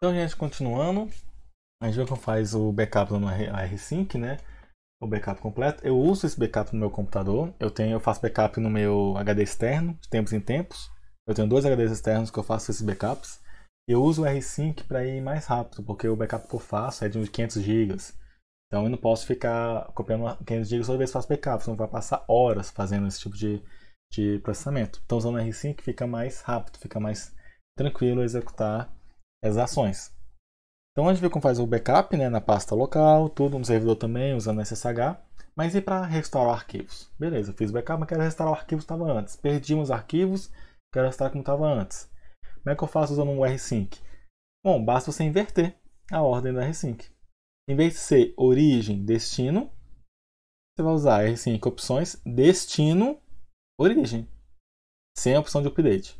Então, gente, continuando. A gente faz o backup no r né? O backup completo. Eu uso esse backup no meu computador. Eu tenho, eu faço backup no meu HD externo, de tempos em tempos. Eu tenho dois HDs externos que eu faço esses backups. Eu uso o r para ir mais rápido, porque o backup que eu faço é de uns 500 GB. Então eu não posso ficar copiando 500 GB toda vez que faço backup, senão vai passar horas fazendo esse tipo de, de processamento. Então usando o r fica mais rápido, fica mais tranquilo executar as ações. Então a gente viu como faz o backup né, na pasta local, tudo no servidor também, usando SSH. Mas e para restaurar arquivos? Beleza, fiz o backup, mas quero restaurar o arquivo que estava antes. Perdi os arquivos, quero restaurar como estava antes. Como é que eu faço usando um rsync? Bom, basta você inverter a ordem do rsync. Em vez de ser origem, destino, você vai usar rsync opções, destino, origem, sem a opção de update.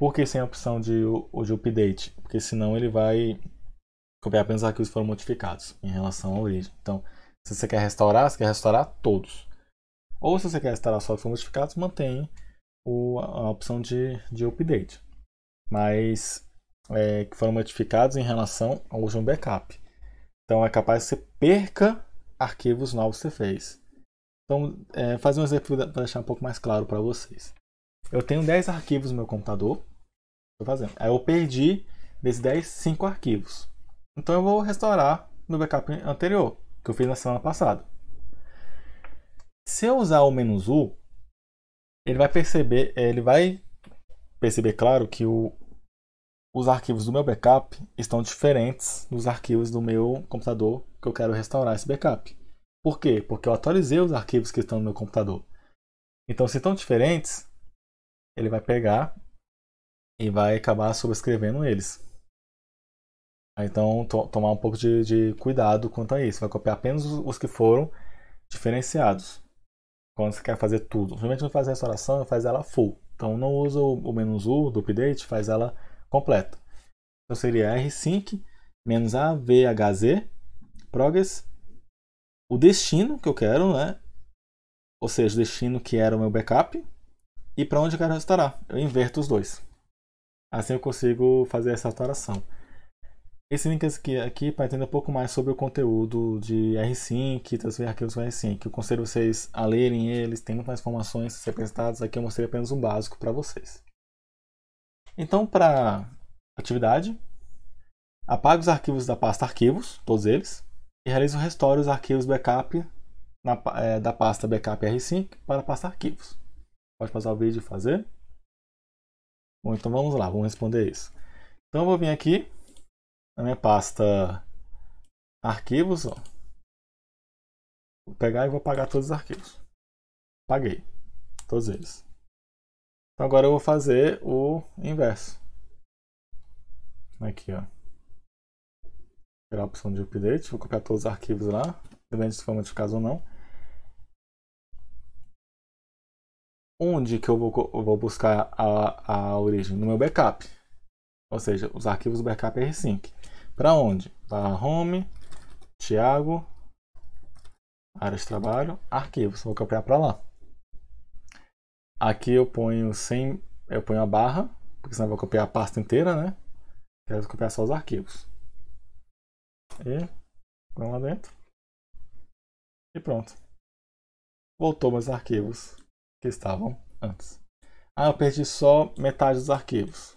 Por que sem a opção de, de update? Porque senão ele vai copiar apenas arquivos que foram modificados em relação à origem. Então, se você quer restaurar, você quer restaurar todos. Ou se você quer restaurar só os que foram modificados, mantém o, a opção de, de update. Mas é, que foram modificados em relação ao último backup. Então é capaz que você perca arquivos novos que você fez. Então, é, fazer um exemplo para deixar um pouco mais claro para vocês. Eu tenho 10 arquivos no meu computador Tô fazendo. Aí eu perdi desses 10, 5 arquivos. Então eu vou restaurar no backup anterior, que eu fiz na semana passada. Se eu usar o menos "-u", ele vai perceber, é, ele vai perceber claro que o, os arquivos do meu backup estão diferentes dos arquivos do meu computador que eu quero restaurar esse backup. Por quê? Porque eu atualizei os arquivos que estão no meu computador. Então, se estão diferentes, ele vai pegar e vai acabar sobrescrevendo eles. Então, to tomar um pouco de, de, cuidado quanto a isso. Vai copiar apenas os, os que foram diferenciados. Quando você quer fazer tudo. Obviamente, quando faz a restauração, faz ela full. Então, não usa o, o menos U do update, faz ela completa. Então, seria rsync menos avhz progress. O destino que eu quero, né? Ou seja, o destino que era o meu backup. E para onde eu quero restaurar. Eu inverto os dois. Assim eu consigo fazer essa alteração. Esse link aqui, aqui para entender um pouco mais sobre o conteúdo de R5, transferir arquivos para R5. Eu conselho vocês a lerem eles, tem muitas informações a ser apresentadas. Aqui eu mostrei apenas um básico para vocês. Então, para atividade, apague os arquivos da pasta arquivos, todos eles, e realize o restore dos arquivos backup na, é, da pasta backup R5 para a pasta arquivos. Pode passar o vídeo e fazer. Bom, então vamos lá, vamos responder isso. Então eu vou vir aqui na minha pasta arquivos, ó. Vou pegar e vou apagar todos os arquivos. Paguei, todos eles. Então agora eu vou fazer o inverso. Aqui, ó. pegar a opção de update, vou copiar todos os arquivos lá, dependendo se for modificado ou não. onde que eu vou, eu vou buscar a, a origem? No meu backup. Ou seja, os arquivos do backup é R5. Para onde? Para home, Tiago, área de trabalho, arquivos. Vou copiar para lá. Aqui eu ponho sem, eu ponho a barra, porque senão eu vou copiar a pasta inteira, né? Quero copiar só os arquivos. E põe lá dentro. E pronto. Voltou meus arquivos que estavam antes. Ah, eu perdi só metade dos arquivos.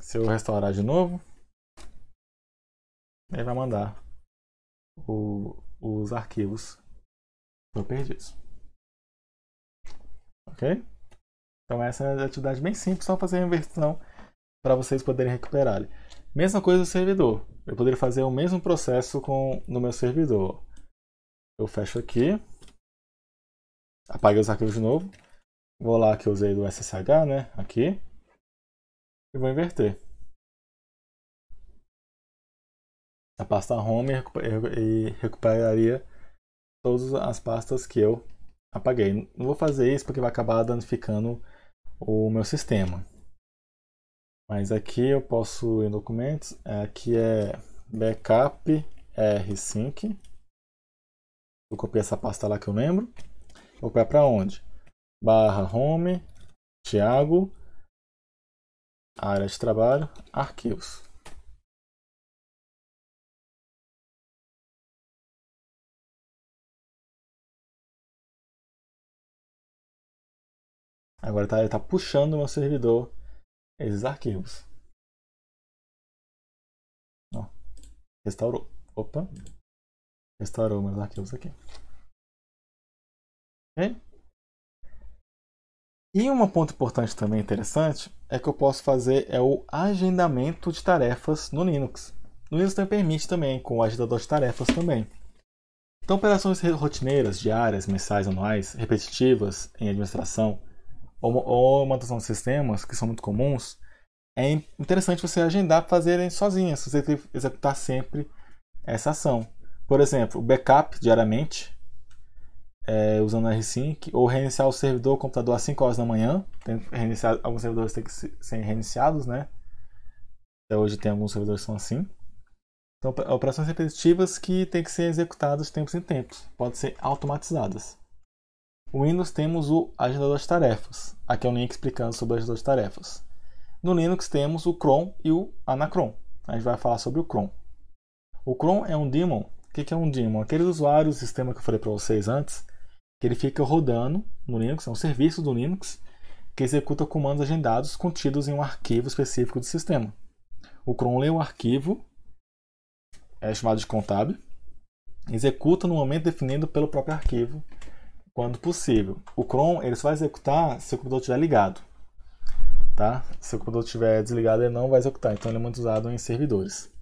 Se eu restaurar de novo, ele vai mandar o, os arquivos que eu perdi. Ok? Então essa é uma atividade bem simples, só fazer a inversão para vocês poderem recuperar. Mesma coisa do servidor. Eu poderia fazer o mesmo processo com no meu servidor. Eu fecho aqui. Apaguei os arquivos de novo. Vou lá que eu usei do SSH, né? Aqui. E vou inverter. A pasta home e recuperaria todas as pastas que eu apaguei. Não vou fazer isso porque vai acabar danificando o meu sistema. Mas aqui eu posso ir em documentos. Aqui é backup rsync. Vou copiar essa pasta lá que eu lembro. Vou para onde? Barra home, Thiago, área de trabalho, arquivos. Agora tá, ele está puxando o meu servidor esses arquivos. Ó, restaurou. Opa! Restaurou meus arquivos aqui. Okay? É. E um ponto importante também interessante é que eu posso fazer é o agendamento de tarefas no Linux. No Linux também permite também com o agendador de tarefas também. Então operações rotineiras, diárias, mensais, anuais, repetitivas em administração ou, ou manutenção de sistemas que são muito comuns, é interessante você agendar para fazerem sozinha, se você executar sempre essa ação. Por exemplo, o backup diariamente é, usando R5, ou reiniciar o servidor, o computador às 5 horas da manhã. Tem, reiniciar, alguns servidores têm que ser reiniciados, né? Até hoje tem alguns servidores que são assim. Então, operações repetitivas que têm que ser executadas tempos em tempos, podem ser automatizadas. No Windows temos o agendador de tarefas. Aqui é o link explicando sobre o agendador de tarefas. No Linux temos o cron e o anacron. A gente vai falar sobre o cron. O cron é um daemon. O que é um daemon? Aqueles usuários, o sistema que eu falei para vocês antes, que ele fica rodando no Linux, é um serviço do Linux que executa comandos agendados contidos em um arquivo específico do sistema. O cron lê o arquivo, é chamado de contab, executa no momento definido pelo próprio arquivo, quando possível. O cron ele só vai executar se o computador estiver ligado. Tá? Se o computador estiver desligado, ele não vai executar, então ele é muito usado em servidores.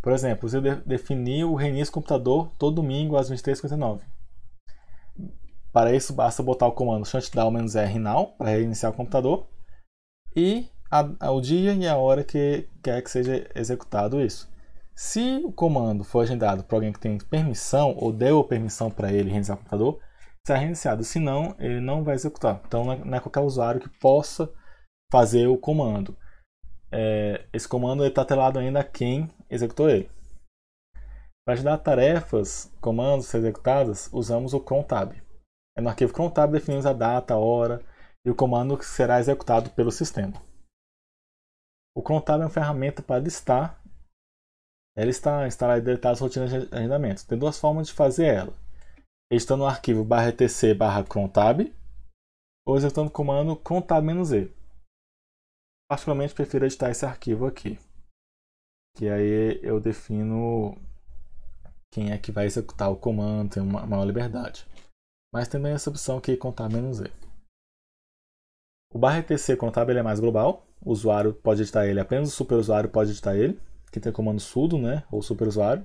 Por exemplo, você eu definir o reinício do computador todo domingo às 23h59 para isso, basta botar o comando shutdown-r now para reiniciar o computador e a, o dia e a hora que quer que seja executado isso. Se o comando for agendado por alguém que tem permissão ou deu permissão para ele reiniciar o computador, será reiniciado. Se não, ele não vai executar. Então, não é, é qualquer usuário que possa fazer o comando. É, esse comando está atrelado ainda a quem executou ele. Para ajudar tarefas, comandos a ser executadas, usamos o contab tab. É no arquivo contábil definimos a data, a hora e o comando que será executado pelo sistema. O contábil é uma ferramenta para listar. Ela está instalada e deletar as rotinas de agendamento. Tem duas formas de fazer ela. Editando o arquivo barra etc barra contab ou executando o comando contab-e. Particularmente prefiro editar esse arquivo aqui. Que aí eu defino quem é que vai executar o comando, tem uma maior liberdade mas também essa opção que contar menos E. O barra etc contábil é mais global, o usuário pode editar ele, apenas o superusuário pode editar ele, que tem o comando sudo, né, ou superusuário,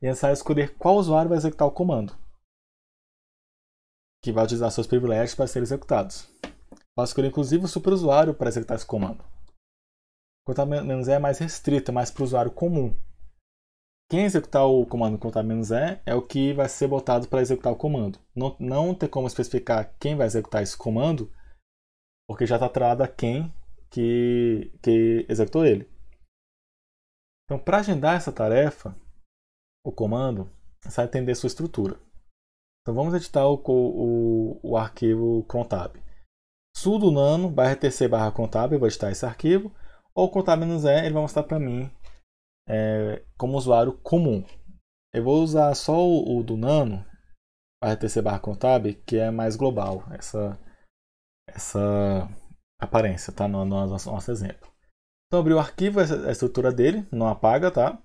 e é necessário escolher qual usuário vai executar o comando, que vai utilizar seus privilégios para serem executados. Posso escolher inclusive o superusuário para executar esse comando. Contar menos E é mais restrito, é mais para o usuário comum, quem executar o comando contar-e é o que vai ser botado para executar o comando. Não, não tem como especificar quem vai executar esse comando, porque já está atrelado a quem que, que executou ele. Então, para agendar essa tarefa, o comando, vai só entender sua estrutura. Então, vamos editar o, o, o arquivo contab. sudo nano barra barra contab, eu vou editar esse arquivo, ou contab-e, ele vai mostrar para mim é, como usuário comum. Eu vou usar só o, o do Nano, para RTC barra contábil, que é mais global, essa, essa aparência, tá? No, no nosso, nosso exemplo. Então, abri o arquivo, a estrutura dele, não apaga, tá?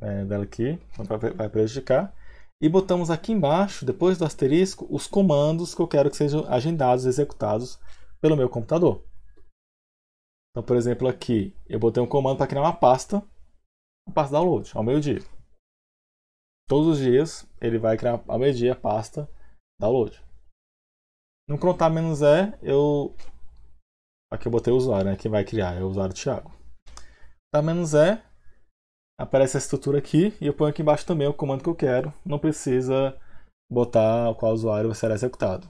É, dela aqui, então vai prejudicar. E botamos aqui embaixo, depois do asterisco, os comandos que eu quero que sejam agendados, executados pelo meu computador. Então, por exemplo, aqui eu botei um comando para criar uma pasta a pasta download ao meio-dia. Todos os dias ele vai criar ao meio-dia a pasta download. No contar menos é, eu. Aqui eu botei o usuário, né? Quem vai criar é o usuário Thiago. Contar menos é, aparece essa estrutura aqui e eu ponho aqui embaixo também o comando que eu quero. Não precisa botar qual usuário será executado.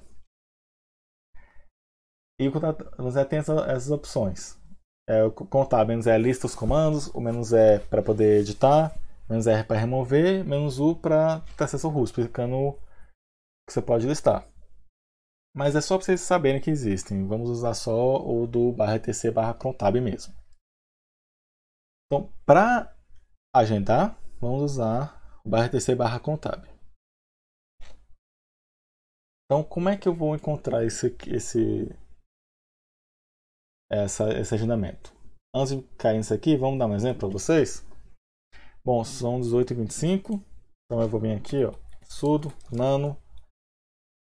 E o contato, você é, tem essas opções. É, contar, menos é lista os comandos, o menos é para poder editar, menos R é para remover, menos U para ter acesso ao RUSP, explicando o que você pode listar. Mas é só para vocês saberem que existem, vamos usar só o do barra etc barra contab mesmo. Então, para agendar, vamos usar o barra etc barra contab. Então, como é que eu vou encontrar esse, esse essa, esse agendamento. Antes de cair nisso aqui, vamos dar um exemplo para vocês? Bom, são 18 e 25 então eu vou vir aqui, ó, sudo nano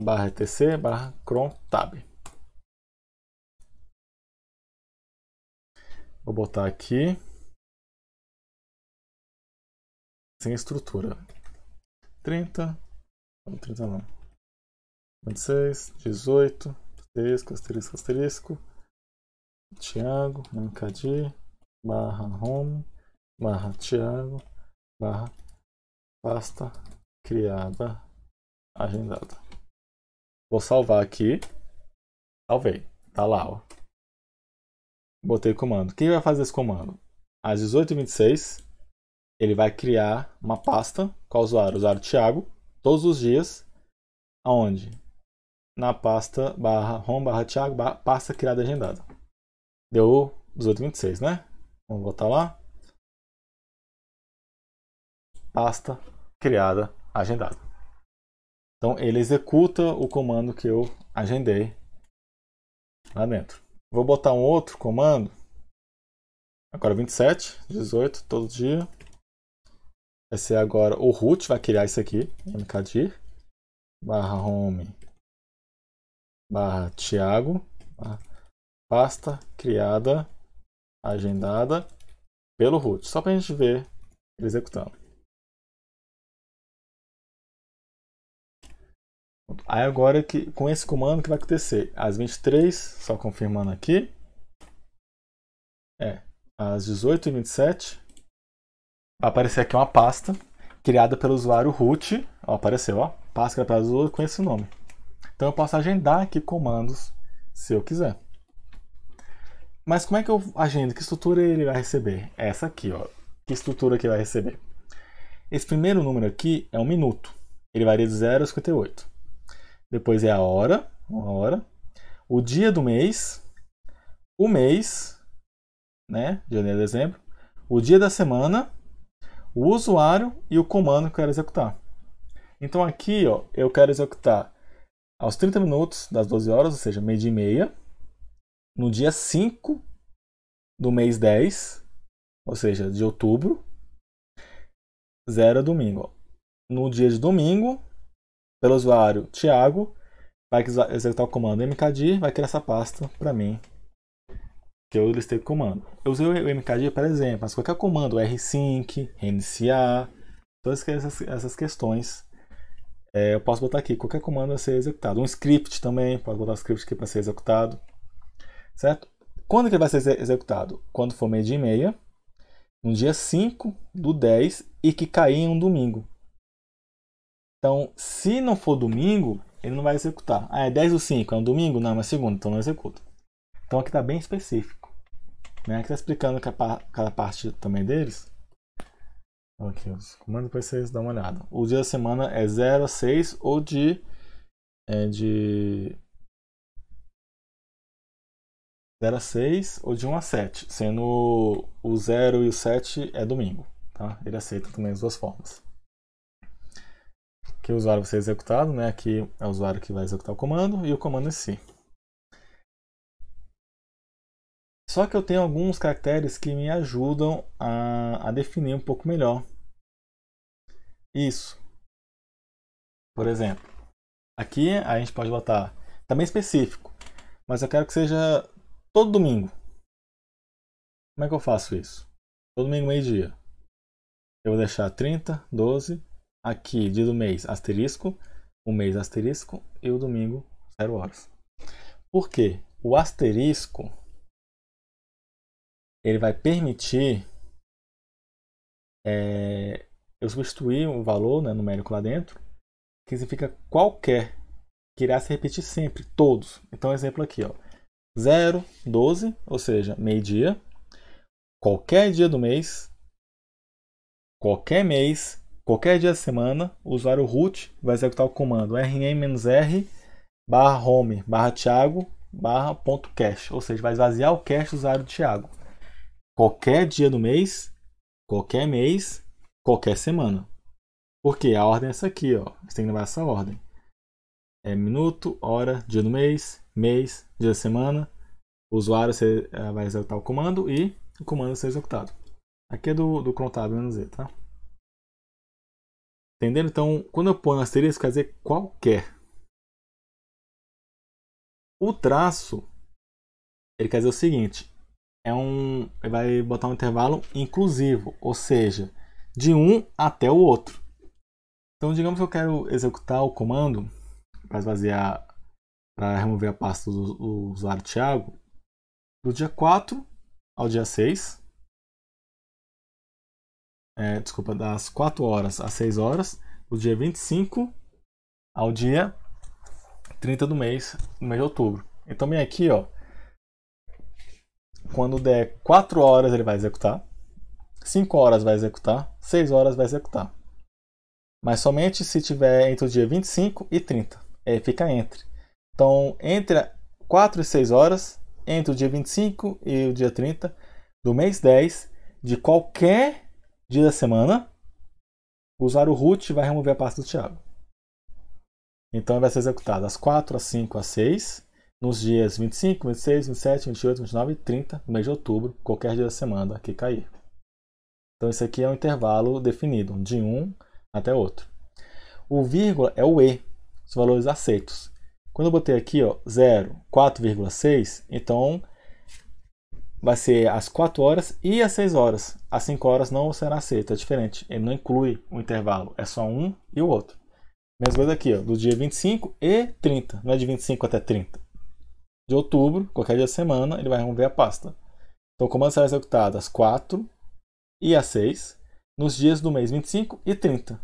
barra tc barra cron tab. Vou botar aqui sem estrutura. 30, 30 não. 26, 18, asterisco, asterisco, asterisco. Tiago, mkd, barra home, barra Tiago, barra pasta criada, agendada. Vou salvar aqui. Salvei. Tá lá, ó. Botei o comando. Quem vai fazer esse comando? Às 18h26, ele vai criar uma pasta com o usuário, usuário Tiago, todos os dias, aonde? Na pasta barra home barra Tiago, barra, pasta criada agendada. Deu 18,26, né? Vamos botar lá. Pasta criada, agendada. Então ele executa o comando que eu agendei lá dentro. Vou botar um outro comando. Agora 27, 18, todo dia. Vai ser agora o root, vai criar isso aqui, mkdir, barra home, barra Thiago, barra pasta criada, agendada pelo root, só para a gente ver ele executando. Aí agora que com esse comando que vai acontecer? Às 23, só confirmando aqui, é, às 18h27, vai aparecer aqui uma pasta criada pelo usuário root, ó, apareceu, ó, pasta criada pelo usuário com esse nome. Então eu posso agendar aqui comandos se eu quiser. Mas como é que eu agendo? Que estrutura ele vai receber? Essa aqui, ó. Que estrutura que vai receber? Esse primeiro número aqui é um minuto. Ele varia de 0 a 58. Depois é a hora, uma hora. O dia do mês, o mês, né? Janeiro, dezembro. O dia da semana, o usuário e o comando que eu quero executar. Então aqui, ó, eu quero executar aos 30 minutos das 12 horas, ou seja, meio dia e meia no dia 5 do mês 10, ou seja, de outubro, zero é domingo. No dia de domingo, pelo usuário Tiago, vai executar o comando mkd, vai criar essa pasta para mim, que eu listei o comando. Eu usei o mkd, por exemplo, mas qualquer comando, rsync, reiniciar, todas essas, essas questões, é, eu posso botar aqui, qualquer comando a ser executado. Um script também, posso botar um script aqui para ser executado certo? Quando ele vai ser executado? Quando for meio dia e meia, no dia 5 do 10 e que cair em um domingo. Então, se não for domingo, ele não vai executar. Ah, é 10 do 5, é um domingo? Não, é segunda, então não executa. Então aqui está bem específico. Né? Aqui está explicando cada parte também deles. Então, aqui, os comandos para vocês dar uma olhada. O dia da semana é 0 a 6 ou de, é de 0 a 6 ou de 1 a 7, sendo o 0 e o 7 é domingo. Tá? Ele aceita também as duas formas. Que o usuário vai ser executado, né? aqui é o usuário que vai executar o comando e o comando em si. Só que eu tenho alguns caracteres que me ajudam a, a definir um pouco melhor isso. Por exemplo, aqui a gente pode botar, também bem específico, mas eu quero que seja todo domingo. Como é que eu faço isso? Todo domingo, meio-dia. Eu vou deixar 30, 12. Aqui, dia do mês, asterisco. O mês, asterisco. E o domingo, 0 horas. Por quê? O asterisco ele vai permitir é, eu substituir um valor né, numérico lá dentro, que significa qualquer, que irá se repetir sempre, todos. Então, exemplo aqui, ó. 0, 12, ou seja, meio-dia, qualquer dia do mês, qualquer mês, qualquer dia da semana, o usuário root vai executar o comando rm-r barra home barra Thiago barra ponto cache, ou seja, vai esvaziar o cache do usuário Thiago. Qualquer dia do mês, qualquer mês, qualquer semana. Porque a ordem é essa aqui, ó. Você tem que levar essa ordem. É minuto, hora, dia do mês, mês, dia da semana, o usuário você, eh, vai executar o comando e o comando ser executado. Aqui é do, do contábil menos Z, tá? Entenderam? Então, quando eu ponho um asterisco, quer dizer qualquer. O traço, ele quer dizer o seguinte, é um, ele vai botar um intervalo inclusivo, ou seja, de um até o outro. Então, digamos que eu quero executar o comando para esvaziar para remover a pasta do, do usuário Thiago, do dia 4 ao dia 6. É, desculpa, das 4 horas às 6 horas, do dia 25 ao dia 30 do mês, no mês de outubro. Então vem aqui, ó, quando der 4 horas ele vai executar, 5 horas vai executar, 6 horas vai executar. Mas somente se tiver entre o dia 25 e 30. Aí é, fica entre. Então, entre 4 e 6 horas, entre o dia 25 e o dia 30 do mês 10 de qualquer dia da semana, o usuário root vai remover a pasta do Thiago. Então vai ser executado às 4, às 5, às 6, nos dias 25, 26, 27, 28, 29 e 30 do mês de outubro, qualquer dia da semana que cair. Então esse aqui é um intervalo definido, de um até outro. O vírgula é o E, os valores aceitos. Quando eu botei aqui, ó, 0, 4,6, então vai ser às 4 horas e às 6 horas. Às 5 horas não será aceito, é diferente. Ele não inclui o intervalo, é só um e o outro. Mesma coisa aqui, ó, do dia 25 e 30, não é de 25 até 30. De outubro, qualquer dia da semana, ele vai remover a pasta. Então o comando será executado às 4 e às 6, nos dias do mês 25 e 30,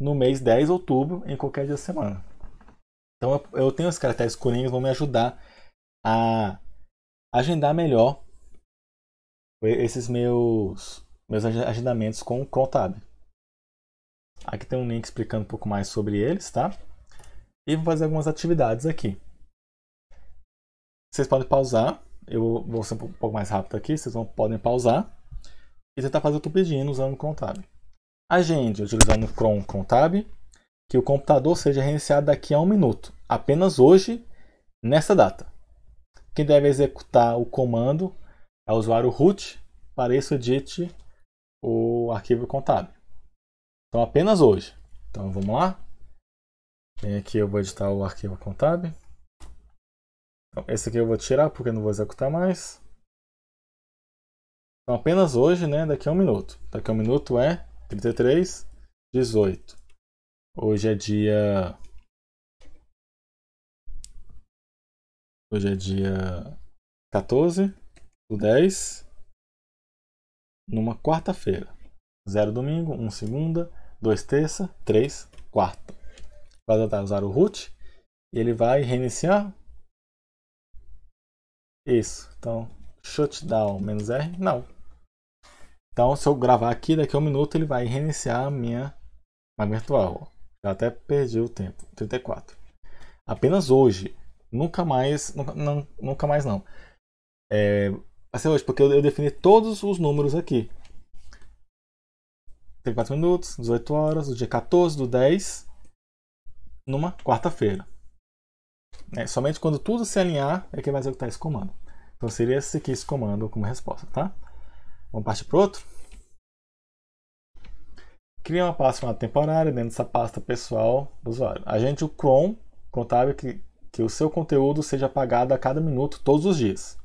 no mês 10 de outubro, em qualquer dia da semana. Então eu tenho as caracteres coringas vão me ajudar a agendar melhor esses meus meus agendamentos com o Crontab. Aqui tem um link explicando um pouco mais sobre eles, tá? E vou fazer algumas atividades aqui. Vocês podem pausar. Eu vou ser um pouco mais rápido aqui. Vocês vão, podem pausar e tentar tá fazer o que eu pedindo usando o Crontab. Agende utilizando o Chrome Crontab que o computador seja reiniciado daqui a um minuto, apenas hoje, nessa data. Quem deve executar o comando é o usuário root, para isso edite o arquivo contábil. Então, apenas hoje. Então, vamos lá. Vem aqui, eu vou editar o arquivo contábil. Então, esse aqui eu vou tirar porque não vou executar mais. Então, apenas hoje, né? Daqui a um minuto. Daqui a um minuto é 33, 18. Hoje é dia. Hoje é dia 14 do 10, numa quarta-feira. Zero domingo, um segunda, dois terça, três quarta. Vai tentar usar o root e ele vai reiniciar. Isso, então shutdown menos R, não. Então se eu gravar aqui, daqui a um minuto ele vai reiniciar a minha, a virtual. Eu até perdi o tempo. 34. Apenas hoje. Nunca mais. Nunca, não, nunca mais não. É, vai ser hoje, porque eu, eu defini todos os números aqui. 34 minutos, 18 horas, do dia 14 do 10, numa quarta-feira. É, somente quando tudo se alinhar é que vai executar esse comando. Então seria esse aqui, esse comando como resposta, tá? Vamos partir para outro? cria uma pasta chamada temporária dentro dessa pasta pessoal do usuário. Agente o Chrome contábil que, que o seu conteúdo seja apagado a cada minuto todos os dias.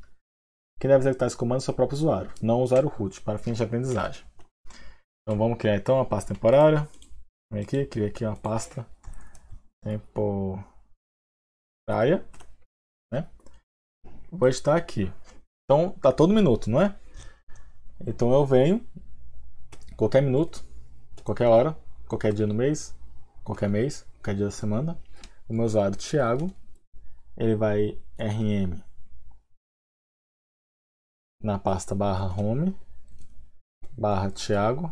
Que deve executar esse comando é seu próprio usuário, não usar o root para fins de aprendizagem. Então vamos criar então uma pasta temporária. Vem aqui, cria aqui uma pasta temporária. Né? Vou editar aqui. Então tá todo minuto, não é? Então eu venho, qualquer minuto, qualquer hora, qualquer dia no mês, qualquer mês, qualquer dia da semana. O meu usuário Thiago, ele vai rm na pasta barra home, barra Thiago,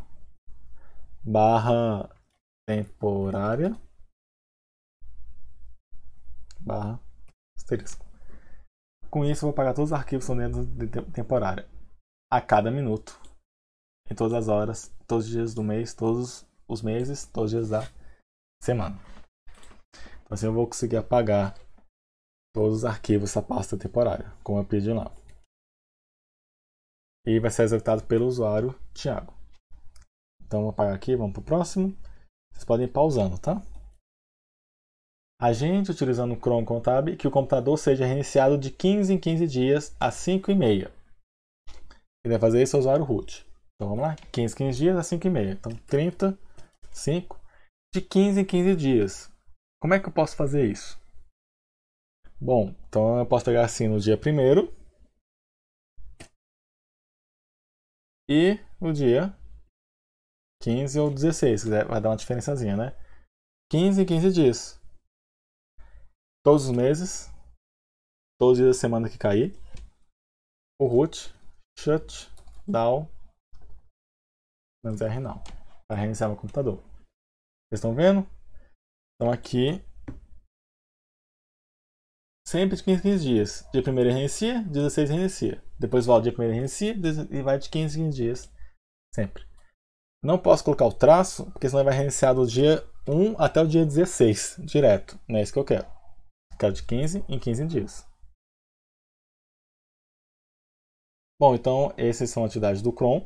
barra temporária, barra asterisco. Com isso, eu vou pagar todos os arquivos que estão dentro de temporária a cada minuto em todas as horas, todos os dias do mês, todos os meses, todos os dias da semana. Então, assim eu vou conseguir apagar todos os arquivos da pasta temporária, como eu pedi lá. E vai ser executado pelo usuário Tiago. Então, vou apagar aqui, vamos para o próximo. Vocês podem ir pausando, tá? A gente, utilizando o Chrome Contab, que o computador seja reiniciado de 15 em 15 dias, às 5h30. Ele vai fazer isso ao é o usuário root. Então vamos lá, 15, 15 dias a 5 e meia. Então 30, 5, de 15 em 15 dias. Como é que eu posso fazer isso? Bom, então eu posso pegar assim no dia primeiro e no dia 15 ou 16, quiser, vai dar uma diferençazinha, né? 15 em 15 dias. Todos os meses, todos os dias da semana que cair, o root shut down menos R não. Para tá reiniciar meu computador. Vocês estão vendo? Então aqui, sempre de 15 15 dias. Dia 1 reinicia, 16 reinicia. Depois volta dia 1 reinicia e vai de 15 15 dias. Sempre. Não posso colocar o traço, porque senão ele vai reiniciar do dia 1 até o dia 16, direto. Não é isso que eu quero. Eu quero de 15 em 15 dias. Bom, então essas são as atividades do Chrome.